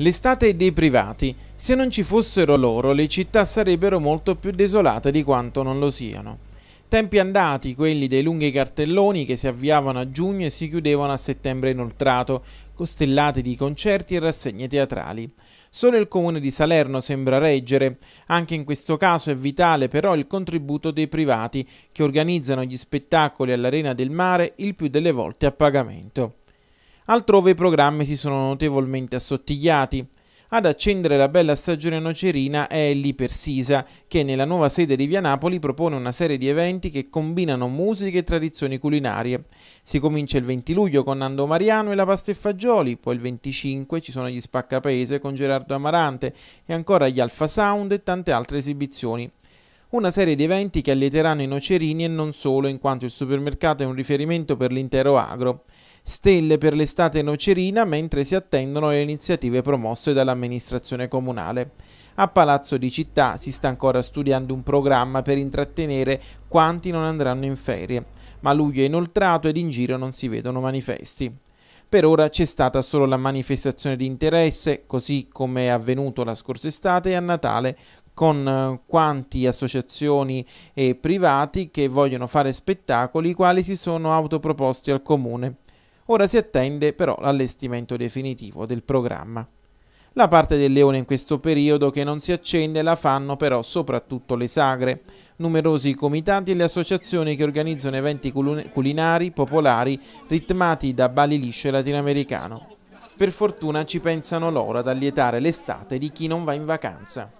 L'estate dei privati. Se non ci fossero loro, le città sarebbero molto più desolate di quanto non lo siano. Tempi andati, quelli dei lunghi cartelloni che si avviavano a giugno e si chiudevano a settembre inoltrato, costellati di concerti e rassegne teatrali. Solo il comune di Salerno sembra reggere. Anche in questo caso è vitale però il contributo dei privati che organizzano gli spettacoli all'Arena del Mare il più delle volte a pagamento. Altrove i programmi si sono notevolmente assottigliati. Ad accendere la bella stagione nocerina è l'Ipersisa, che nella nuova sede di Via Napoli propone una serie di eventi che combinano musiche e tradizioni culinarie. Si comincia il 20 luglio con Nando Mariano e la pasta e fagioli, poi il 25 ci sono gli Spaccapaese con Gerardo Amarante e ancora gli Alfa Sound e tante altre esibizioni. Una serie di eventi che allieteranno i nocerini e non solo, in quanto il supermercato è un riferimento per l'intero agro stelle per l'estate nocerina mentre si attendono le iniziative promosse dall'amministrazione comunale. A Palazzo di Città si sta ancora studiando un programma per intrattenere quanti non andranno in ferie, ma luglio è inoltrato ed in giro non si vedono manifesti. Per ora c'è stata solo la manifestazione di interesse, così come è avvenuto la scorsa estate e a Natale, con eh, quanti associazioni e privati che vogliono fare spettacoli, i quali si sono autoproposti al comune. Ora si attende però l'allestimento definitivo del programma. La parte del leone in questo periodo che non si accende la fanno però soprattutto le sagre, numerosi comitati e le associazioni che organizzano eventi culinari popolari ritmati da bali liscio e latinoamericano. Per fortuna ci pensano loro ad allietare l'estate di chi non va in vacanza.